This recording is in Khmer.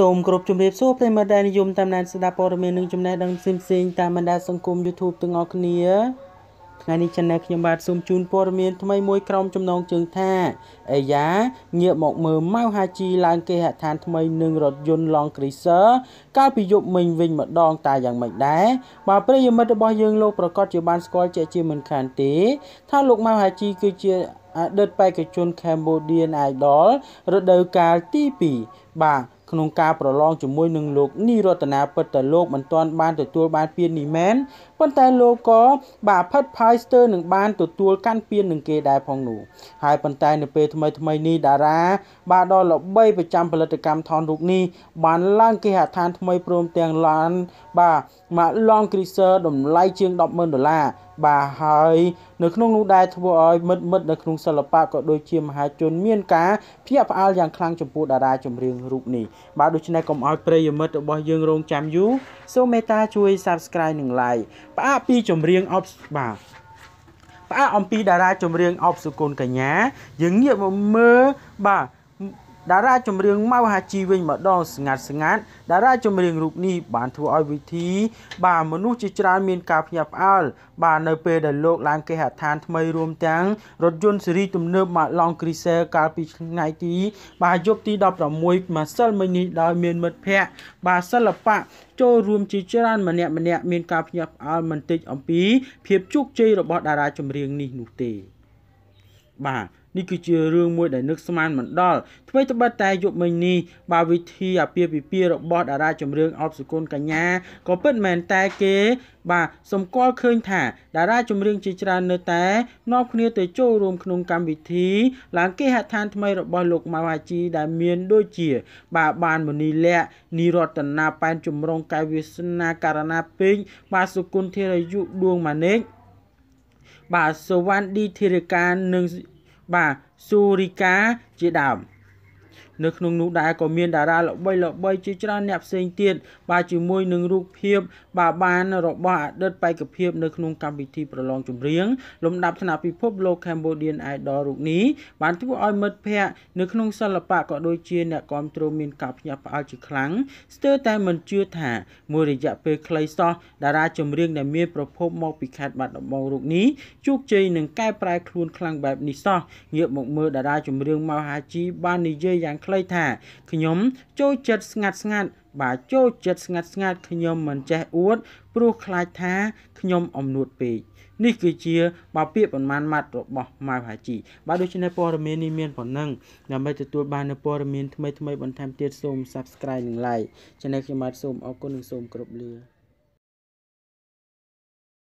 សូមគោរពជម្រាបសួរប្រិមត្តដែលនិយមតាមដានស្ដាប់ព័ត៌មាននិងចំណេះដឹងផ្សេងៗតាមបណ្ដាសង្គម YouTube ទាំងអស់គ្នាថ្ងៃនេះ channel ខ្ញុំបាទសូមជូនព័ត៌មានថ្មីមួយក្រោមចំណងជើងថាអាយ៉ាងាកមកមើលម៉ៅហាជីឡើង គេហដ្ឋានថ្មីនឹងរថយន្ត Long Cruiser កាលពីយប់មិញវិញម្ដងតាយ៉ាងម៉េចដែរបើប្រិយមិត្តរបស់យើងលោកប្រកាសជាបានស្គាល់ជាក់ជាមិនខានទេថាលោកម៉ៅហាជីគឺជាអតីតបេក្ខជន Cambodian Idol រដូវកាលទី2បាទក្នុងការប្រឡងជាមួយនឹងលោកនីរតនាពិតតែលោកមិនទាន់បានទទួលបានពាននេះមែនប៉ុន្តែលោកក៏បាទផិតផៃស្ទើនឹងបានទទួលកាន់ពាននឹងគេដែរផងនោះហើយប៉ុន្តែនៅពេលថ្មីថ្មីនេះតារាបាទដល់ល្បីប្រចាំផលិតកម្មថនរូបនេះបានឡើង គេហដ្ឋាន ថ្មីព្រមទាំងឡានបាទម៉ាឡងគ្រីសឺតម្លៃជាង100,000ដុល្លារបាទហើយ នៅក្នុងនោះដែរធ្វើឲ្យមិត្តមិត្តនៅក្នុងសិល្បៈក៏ដូចជាមហាជនមានការភ្ញាក់ផ្អើលយ៉ាងខ្លាំងចំពោះតារាចម្រៀងរូបនេះបាទដូច្នេះកុំឲ្យប្រិយមិត្តរបស់យើងរងចាំយូរសូមមេត្តាជួយ Subscribe និង Like ផ្អាកពីចម្រៀងអបបាទផ្អាកអំពីតារាចម្រៀងអបសុគន្ធកញ្ញាយើងងាកមកមើលបាទតារាចម្រៀងម៉ៅហាជីវិញម្ដងស្ងាត់ស្ងាត់តារាចម្រៀងរូបនេះបានធ្វើឲ្យវិធី បាទមនុស្សជាច្រើនមានការភ្ញាក់ផ្អើលបាទនៅពេលដែលលោកឡើងគេហដ្ឋានថ្មីរួមទាំងរថយន្តស៊េរីទំនើបម៉ាឡង់គ្រីសែលកាលពីថ្ងៃទី បាទយប់ទី16ម្សិលមិញនេះដោយមានមិត្តភ័ក្តិបាទសិល្បៈចូលរួមជាច្រើនម្នាក់ម្នាក់មានការភ្ញាក់ផ្អើលមិនតិចអំពី ភាពជោគជ័យរបស់តារាចម្រៀងនេះនោះទេបាទនេះគឺជារឿងមួយដែលនឹកស្មានមិនដល់ថ្មីត្បិតតែយប់មិញនេះបាទវិធីអាពាហ៍ពិពាហ៍របស់ តារាចម្រៀងអបសុគន្ធកញ្ញាក៏ពិតមែនតែគេ បាទសម្គាល់ឃើញថាតារា ចម្រៀងជាច្រើននៅតែនាំគ្នាទៅចូលរួមក្នុងកម្មវិធីឡើងគេហដ្ឋានថ្មីរបស់លោកម៉ៅហាជី ដែលមានដូចជា បាទបានមនីលៈនីរតនាប៉ែនចម្រុងកាយវាសនាករណាពេងបាទសុគន្ធធារយុឌួងម៉ាណេកបាទសុវណ្ណឌីធិរការនិងបាទសូរិកាជាដើម។នៅក្នុងនោះដែរក៏មានតារាល្បីល្បីជាច្រើនអ្នកផ្សេងទៀតបាទជាមួយនឹងរូបភាព បាទបាន របស់អតីតបេក្ខភាព នៅក្នុងកម្មវិធីប្រឡងចម្រៀងលំដាប់ថ្នាក់ពិភពលោក Cambodian Idol រូបនេះបានធ្វើឲ្យមិត្តភ័ក្តិនៅក្នុងសិល្បៈក៏ដូចជាអ្នកគ្រប់គ្រងមានការភ្ញាក់ផ្អើលជាខ្លាំងស្ទើរតែមិនជឿថាមួយរយៈពេលខ្លីសោះតារាចម្រៀងដែលមានប្រភពមកពីខេត្តបាត់ដំបងរូបនេះជោគជ័យនឹងកែប្រែខ្លួនខ្លាំងបែបនេះសោះងាកមកមើលតារាចម្រៀងម៉ៅហាជីបាននិយាយយ៉ាងខ្លីថាខ្ញុំចូលចិត្តស្ងាត់ស្ងាត់បាទចូលចិត្តស្ងាត់ស្ងាត់ខ្ញុំមិនចេះអួតព្រោះខ្លាចថាខ្ញុំអំនួតពេកនេះគឺជាបពាក្យប្រមាណម៉ាត់របស់ម៉ៅហាជីបាទដូច្នេះព័ត៌មាននេះមានប៉ុណ្ណឹងដើម្បីទទួលបាននូវព័ត៌មានថ្មីៗបន្ថែមទៀតសូម Subscribe និង Like ចំណែកខ្ញុំបាទសូមអរគុណនិងសូមគោរពលា